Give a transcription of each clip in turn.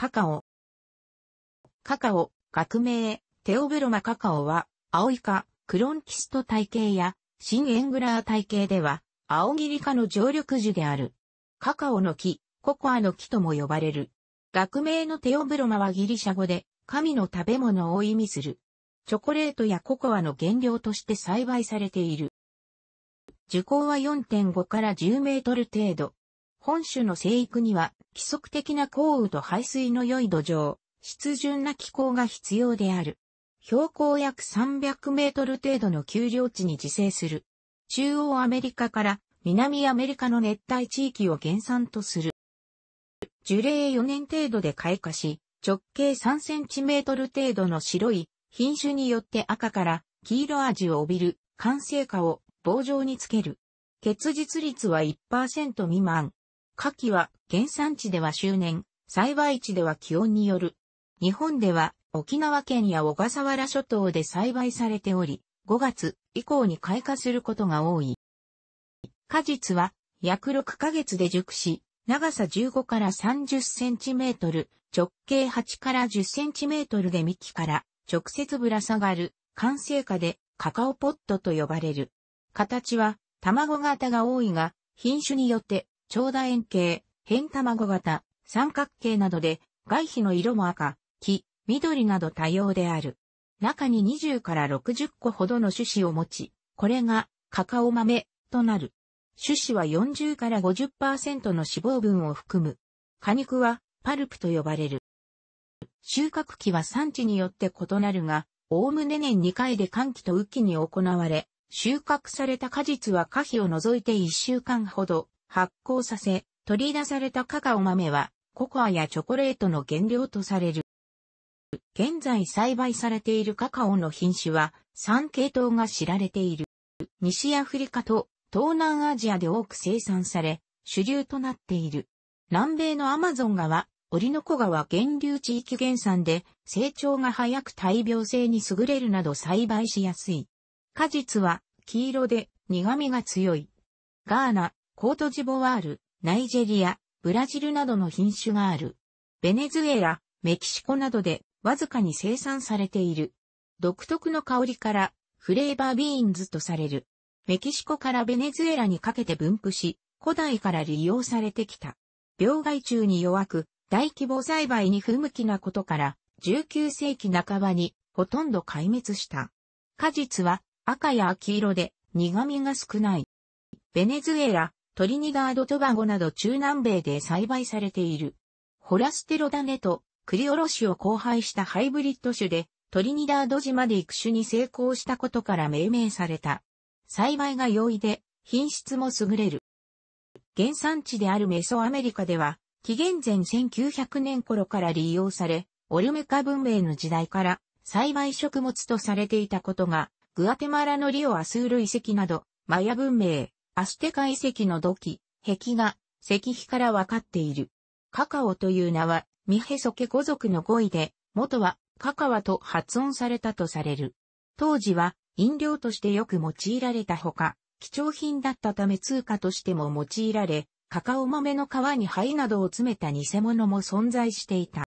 カカオ。カカオ、学名、テオブロマカカオは、アオイカ、クロンキスト体系や、新エングラー体系では、青ギリ科の常緑樹である。カカオの木、ココアの木とも呼ばれる。学名のテオブロマはギリシャ語で、神の食べ物を意味する。チョコレートやココアの原料として栽培されている。樹高は4.5から10メートル程度。本種の生育には、規則的な降雨と排水の良い土壌、湿潤な気候が必要である。標高約300メートル程度の丘陵地に自生する。中央アメリカから南アメリカの熱帯地域を原産とする。樹齢4年程度で開花し、直径3センチメートル程度の白い品種によって赤から黄色味を帯びる完成果を棒状につける。結実率は1%未満。夏季は原産地では周年、栽培地では気温による。日本では沖縄県や小笠原諸島で栽培されており、5月以降に開花することが多い。果実は約6ヶ月で熟し、長さ15から30センチメートル、直径8から10センチメートルで幹から直接ぶら下がる、完成果でカカオポットと呼ばれる。形は卵型が多いが、品種によって長楕円形、変卵型、三角形などで、外皮の色も赤、黄、緑など多様である。中に20から60個ほどの種子を持ち、これがカカオ豆となる。種子は40から50%の脂肪分を含む。果肉はパルプと呼ばれる。収穫期は産地によって異なるが、おおむね年2回で寒期と雨季に行われ、収穫された果実は果皮を除いて1週間ほど発酵させ、取り出されたカカオ豆は、ココアやチョコレートの原料とされる。現在栽培されているカカオの品種は3系統が知られている。西アフリカと東南アジアで多く生産され、主流となっている。南米のアマゾン川、オリノコ川源流地域原産で、成長が早く大病性に優れるなど栽培しやすい。果実は黄色で苦味が強い。ガーナ、コートジボワール、ナイジェリア、ブラジルなどの品種がある。ベネズエラ、メキシコなどでわずかに生産されている。独特の香りからフレーバービーンズとされる。メキシコからベネズエラにかけて分布し、古代から利用されてきた。病害虫に弱く、大規模栽培に不向きなことから、19世紀半ばにほとんど壊滅した。果実は赤や黄色で苦味が少ない。ベネズエラ、トリニダード・トバゴなど中南米で栽培されている。ホラステロダネとクリオロシを交配したハイブリッド種で、トリニダード島で育種に成功したことから命名された。栽培が容易で、品質も優れる。原産地であるメソアメリカでは、紀元前1900年頃から利用され、オルメカ文明の時代から栽培食物とされていたことが、グアテマラのリオアスール遺跡など、マヤ文明、アステカ遺跡の土器、壁画、石碑からわかっている。カカオという名は、ミヘソケ語族の語彙で、元はカカワと発音されたとされる。当時は飲料としてよく用いられたほか、貴重品だったため通貨としても用いられ、カカオ豆の皮に灰などを詰めた偽物も存在していた。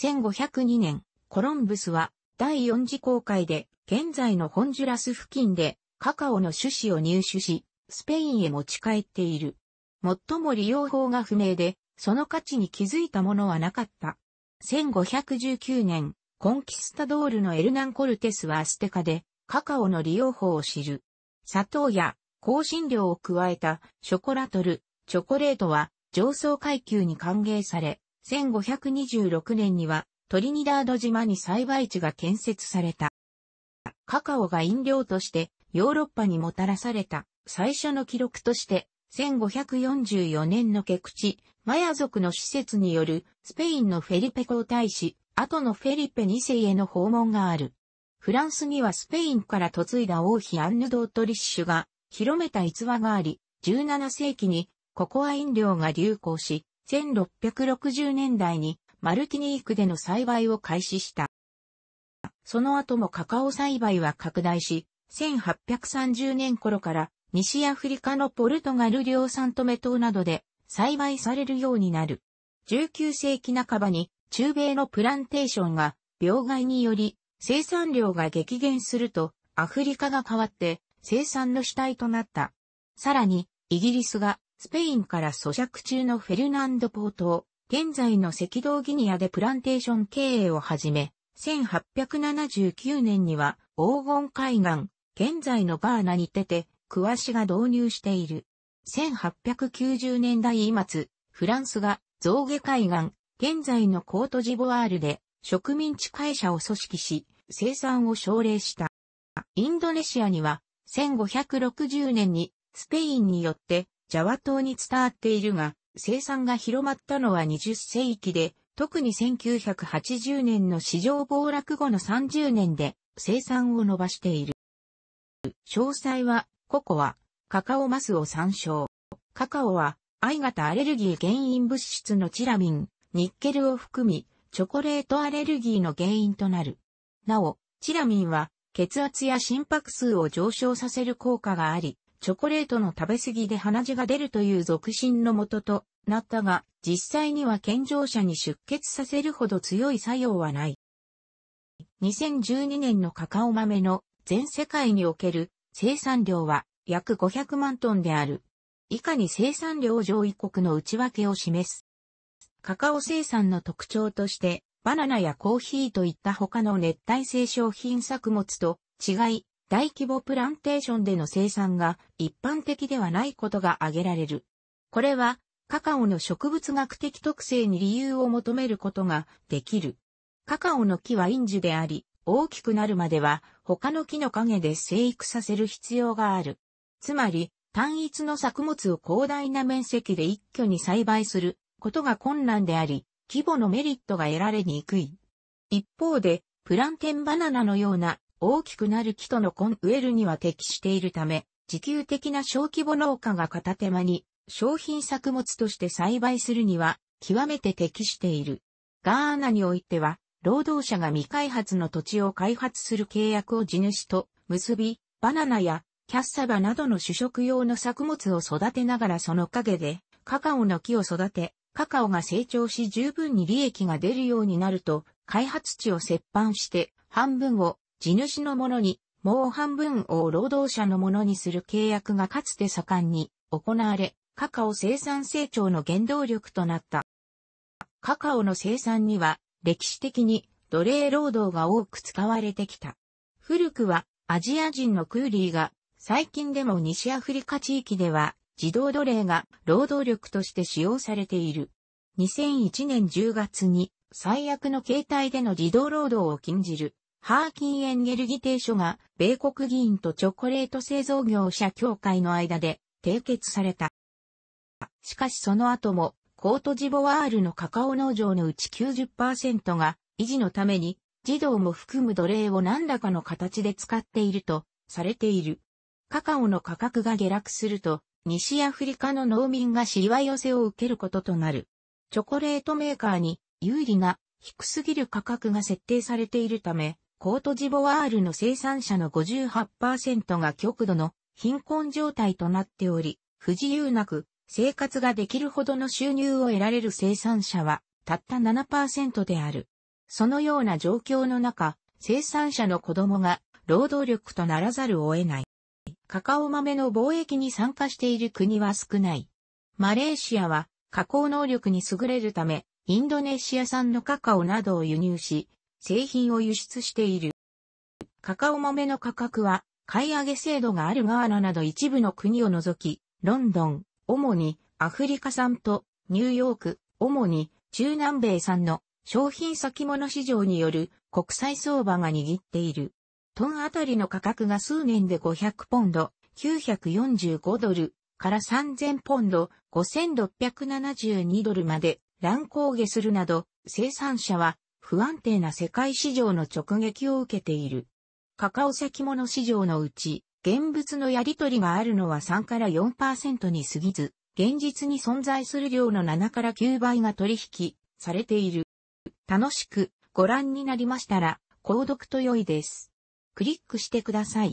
1502年、コロンブスは第4次航海で現在のホンジュラス付近でカカオの種子を入手し、スペインへ持ち帰っている。最も利用法が不明で、その価値に気づいたものはなかった。1519年、コンキスタドールのエルナン・コルテスはアステカで、カカオの利用法を知る。砂糖や香辛料を加えたショコラトル、チョコレートは上層階級に歓迎され、1526年にはトリニダード島に栽培地が建設された。カカオが飲料としてヨーロッパにもたらされた最初の記録として、1544年のケクチ、マヤ族の施設によるスペインのフェリペ皇太子、後のフェリペ2世への訪問がある。フランスにはスペインから嫁いだ王妃アンヌ・ドートリッシュが広めた逸話があり、17世紀にココア飲料が流行し、1660年代にマルティニークでの栽培を開始した。その後もカカオ栽培は拡大し、1830年頃から西アフリカのポルトガル領産ントメ島などで栽培されるようになる。19世紀半ばに中米のプランテーションが病害により生産量が激減するとアフリカが変わって生産の主体となった。さらにイギリスがスペインから咀嚼中のフェルナンド・ポート現在の赤道ギニアでプランテーション経営を始め、1879年には黄金海岸、現在のガーナに出て詳しが導入している。1890年代末、フランスが象牙海岸、現在のコートジボワールで植民地会社を組織し、生産を奨励した。インドネシアには1560年にスペインによってジャワ島に伝わっているが、生産が広まったのは20世紀で、特に1980年の市場暴落後の30年で生産を伸ばしている。詳細はココア、カカオマスを参照。カカオは、I 型アレルギー原因物質のチラミン、ニッケルを含み、チョコレートアレルギーの原因となる。なお、チラミンは、血圧や心拍数を上昇させる効果があり、チョコレートの食べ過ぎで鼻血が出るという俗心のもととなったが、実際には健常者に出血させるほど強い作用はない。2012年のカカオ豆の全世界における生産量は約500万トンである。以下に生産量上位国の内訳を示す。カカオ生産の特徴として、バナナやコーヒーといった他の熱帯性商品作物と違い、大規模プランテーションでの生産が一般的ではないことが挙げられる。これは、カカオの植物学的特性に理由を求めることができる。カカオの木はインジュであり、大きくなるまでは他の木の陰で生育させる必要がある。つまり、単一の作物を広大な面積で一挙に栽培することが困難であり、規模のメリットが得られにくい。一方で、プランテンバナナのような大きくなる木とのコンウェルには適しているため、自給的な小規模農家が片手間に商品作物として栽培するには極めて適している。ガーナにおいては労働者が未開発の土地を開発する契約を地主と結び、バナナやキャッサバなどの主食用の作物を育てながらその陰で、カカオの木を育て、カカオが成長し十分に利益が出るようになると、開発地を折半して、半分を地主のものに、もう半分を労働者のものにする契約がかつて盛んに行われ、カカオ生産成長の原動力となった。カカオの生産には歴史的に奴隷労働が多く使われてきた。古くはアジア人のクーリーが最近でも西アフリカ地域では自動奴隷が労働力として使用されている。2001年10月に最悪の形態での児童労働を禁じるハーキンエンゲル議定書が米国議員とチョコレート製造業者協会の間で締結された。しかしその後もコートジボワールのカカオ農場のうち90%が維持のために児童も含む奴隷を何らかの形で使っているとされている。カカオの価格が下落すると西アフリカの農民がしわ寄せを受けることとなる。チョコレートメーカーに有利な低すぎる価格が設定されているため、コートジボワールの生産者の58%が極度の貧困状態となっており、不自由なく生活ができるほどの収入を得られる生産者は、たった7%である。そのような状況の中、生産者の子供が労働力とならざるを得ない。カカオ豆の貿易に参加している国は少ない。マレーシアは加工能力に優れるため、インドネシア産のカカオなどを輸入し、製品を輸出している。カカオ豆の価格は、買い上げ制度があるガーナなど一部の国を除き、ロンドン、主にアフリカ産とニューヨーク、主に中南米産の商品先物市場による国際相場が握っている。トンあたりの価格が数年で500ポンド、945ドルから3000ポンド、5672ドルまで乱高下するなど、生産者は不安定な世界市場の直撃を受けている。カカオ先物市場のうち、現物のやり取りがあるのは3から4%に過ぎず、現実に存在する量の7から9倍が取引されている。楽しくご覧になりましたら、購読と良いです。クリックしてください。